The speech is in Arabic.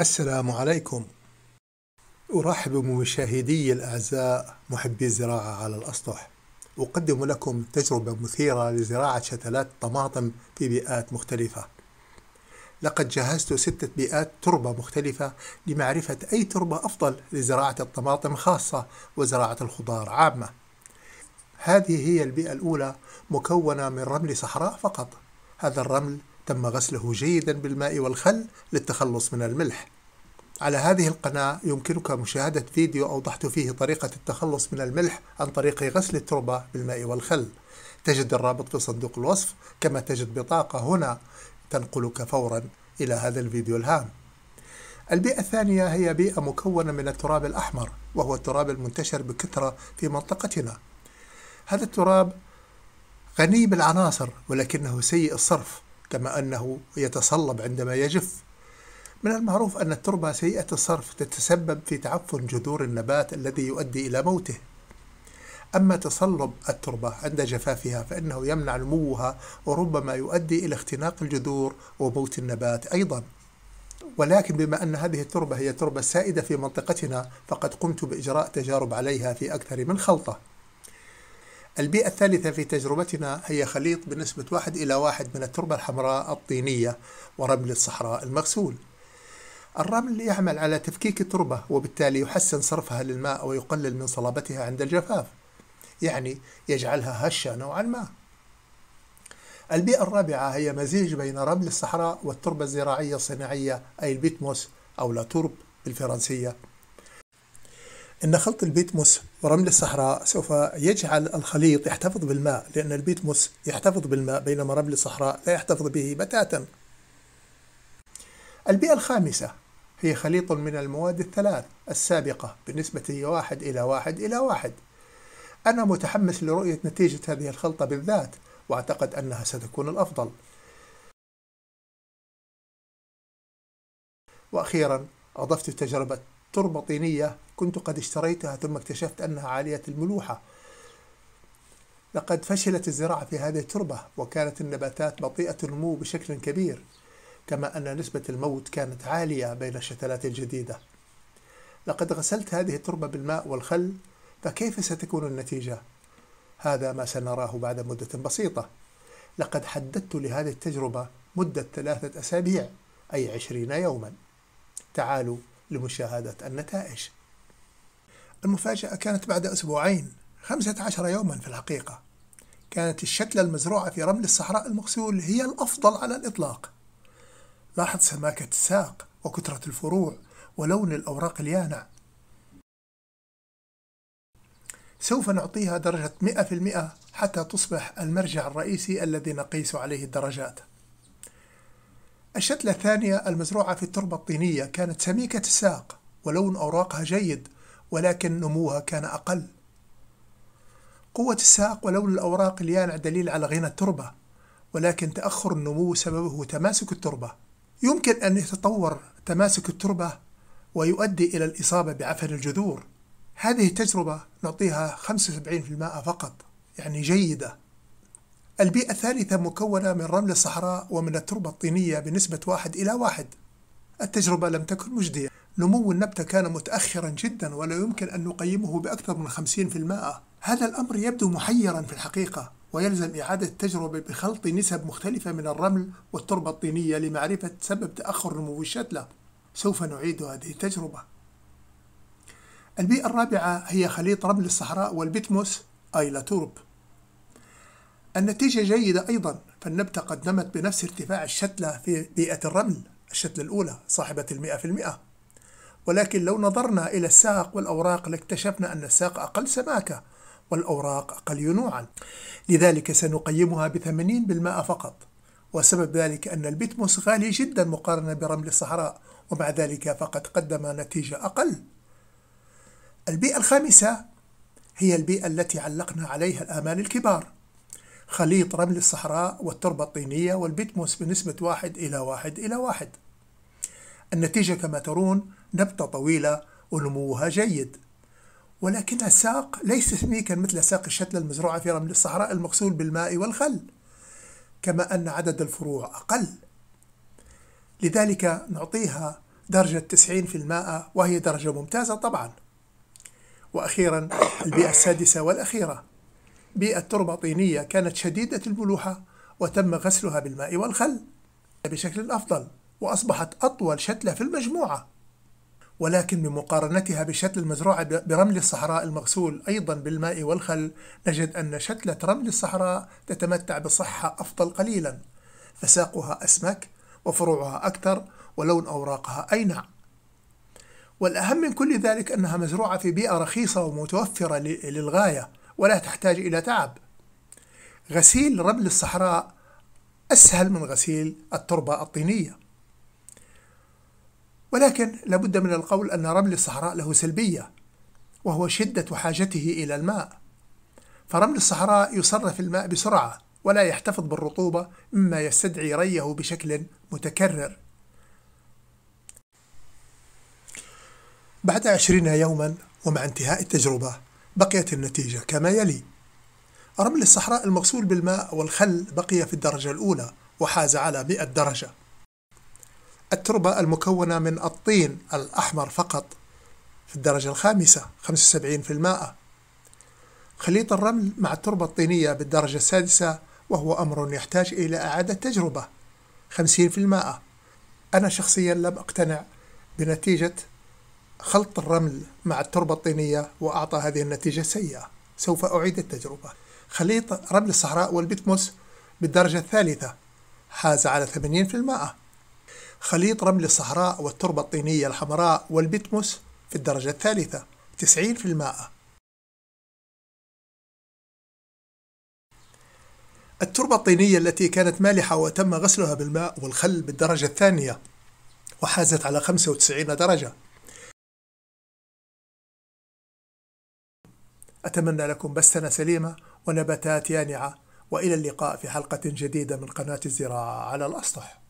السلام عليكم أرحب بمشاهدي الأعزاء محبي الزراعة على الأسطح أقدم لكم تجربة مثيرة لزراعة شتلات طماطم في بيئات مختلفة لقد جهزت ستة بيئات تربة مختلفة لمعرفة أي تربة أفضل لزراعة الطماطم خاصة وزراعة الخضار عامة هذه هي البيئة الأولى مكونة من رمل صحراء فقط هذا الرمل تم غسله جيدا بالماء والخل للتخلص من الملح على هذه القناة يمكنك مشاهدة فيديو أوضحت فيه طريقة التخلص من الملح عن طريق غسل التربة بالماء والخل تجد الرابط في صندوق الوصف كما تجد بطاقة هنا تنقلك فورا إلى هذا الفيديو الهام البيئة الثانية هي بيئة مكونة من التراب الأحمر وهو التراب المنتشر بكثرة في منطقتنا هذا التراب غني بالعناصر ولكنه سيء الصرف كما أنه يتصلب عندما يجف من المعروف أن التربة سيئة الصرف تتسبب في تعفن جذور النبات الذي يؤدي إلى موته أما تصلب التربة عند جفافها فإنه يمنع نموها وربما يؤدي إلى اختناق الجذور وموت النبات أيضا ولكن بما أن هذه التربة هي تربة سائدة في منطقتنا فقد قمت بإجراء تجارب عليها في أكثر من خلطة البيئة الثالثة في تجربتنا هي خليط بنسبة واحد إلى واحد من التربة الحمراء الطينية ورمل الصحراء المغسول الرمل يعمل على تفكيك التربة وبالتالي يحسن صرفها للماء ويقلل من صلابتها عند الجفاف يعني يجعلها هشة نوعا ما البيئة الرابعة هي مزيج بين رمل الصحراء والتربة الزراعية الصناعية أي البيتموس أو لا بالفرنسية أن خلط البيتموس ورمل الصحراء سوف يجعل الخليط يحتفظ بالماء لأن البيتموس يحتفظ بالماء بينما رمل الصحراء لا يحتفظ به بتاتا البيئة الخامسة هي خليط من المواد الثلاث السابقة بنسبة واحد إلى واحد إلى واحد أنا متحمس لرؤية نتيجة هذه الخلطة بالذات وأعتقد أنها ستكون الأفضل وأخيرا أضفت تجربة تربة طينية كنت قد اشتريتها ثم اكتشفت أنها عالية الملوحة لقد فشلت الزراعة في هذه التربة وكانت النباتات بطيئة النمو بشكل كبير كما أن نسبة الموت كانت عالية بين الشتلات الجديدة لقد غسلت هذه التربة بالماء والخل فكيف ستكون النتيجة؟ هذا ما سنراه بعد مدة بسيطة لقد حددت لهذه التجربة مدة ثلاثة أسابيع أي عشرين يوما تعالوا لمشاهدة النتائج المفاجأة كانت بعد أسبوعين خمسة عشر يوما في الحقيقة كانت الشتلة المزروعة في رمل الصحراء المغسول هي الأفضل على الإطلاق لاحظ سماكة الساق وكثرة الفروع ولون الأوراق اليانع سوف نعطيها درجة 100% حتى تصبح المرجع الرئيسي الذي نقيس عليه الدرجات الشتلة الثانية المزروعة في التربة الطينية كانت سميكة الساق ولون أوراقها جيد ولكن نموها كان أقل قوة الساق ولون الأوراق اليانع دليل على غنى التربة ولكن تأخر النمو سببه تماسك التربة يمكن أن يتطور تماسك التربة ويؤدي إلى الإصابة بعفن الجذور هذه التجربة نعطيها 75% فقط يعني جيدة البيئة الثالثة مكونة من رمل الصحراء ومن التربة الطينية بنسبة واحد إلى واحد التجربة لم تكن مجدية نمو النبتة كان متأخرا جدا ولا يمكن أن نقيمه بأكثر من 50% هذا الأمر يبدو محيرا في الحقيقة ويلزم إعادة التجربة بخلط نسب مختلفة من الرمل والتربة الطينية لمعرفة سبب تأخر نمو الشتلة سوف نعيد هذه التجربة البيئة الرابعة هي خليط رمل الصحراء أيلا أيلاتورب النتيجة جيدة أيضا فالنبتة قد نمت بنفس ارتفاع الشتلة في بيئة الرمل الشتلة الأولى صاحبة المئة في المئة ولكن لو نظرنا إلى الساق والأوراق لاكتشفنا أن الساق أقل سماكة والأوراق أقل ينوعا لذلك سنقيمها بثمانين بالمئة فقط وسبب ذلك أن البتموس غالي جدا مقارنة برمل الصحراء ومع ذلك فقد قدم نتيجة أقل البيئة الخامسة هي البيئة التي علقنا عليها الآمال الكبار خليط رمل الصحراء والتربة الطينية والبيتموس بنسبة واحد إلى واحد إلى واحد النتيجة كما ترون نبتة طويلة ونموها جيد ولكن الساق ليس سميكا مثل ساق الشتلة المزروعة في رمل الصحراء المغسول بالماء والخل كما أن عدد الفروع أقل لذلك نعطيها درجة 90 في وهي درجة ممتازة طبعا وأخيرا البيئة السادسة والأخيرة بيئة تربة طينية كانت شديدة البلوحة وتم غسلها بالماء والخل بشكل أفضل وأصبحت أطول شتلة في المجموعة ولكن بمقارنتها بشتل المزروعة برمل الصحراء المغسول أيضا بالماء والخل نجد أن شتلة رمل الصحراء تتمتع بصحة أفضل قليلا فساقها أسمك وفروعها أكثر ولون أوراقها أينع والأهم من كل ذلك أنها مزروعة في بيئة رخيصة ومتوفرة للغاية ولا تحتاج إلى تعب غسيل رمل الصحراء أسهل من غسيل التربة الطينية ولكن لابد من القول أن رمل الصحراء له سلبية وهو شدة حاجته إلى الماء فرمل الصحراء يصرف الماء بسرعة ولا يحتفظ بالرطوبة مما يستدعي ريه بشكل متكرر بعد عشرين يوما ومع انتهاء التجربة بقيت النتيجة كما يلي رمل الصحراء المغسول بالماء والخل بقي في الدرجة الأولى وحاز على 100 درجة التربة المكونة من الطين الأحمر فقط في الدرجة الخامسة 75% خليط الرمل مع التربة الطينية بالدرجة السادسة وهو أمر يحتاج إلى إعادة تجربة 50% أنا شخصيا لم أقتنع بنتيجة خلط الرمل مع التربة الطينية وأعطى هذه النتيجة سيئة سوف أعيد التجربة خليط رمل الصحراء والبتموس بالدرجة الثالثة حاز على 80% خليط رمل الصحراء والتربة الطينية الحمراء والبتموس في الدرجة الثالثة 90% التربة الطينية التي كانت مالحة وتم غسلها بالماء والخل بالدرجة الثانية وحازت على 95 درجة أتمنى لكم بسنة سليمة ونباتات يانعة وإلى اللقاء في حلقة جديدة من قناة الزراعة على الأسطح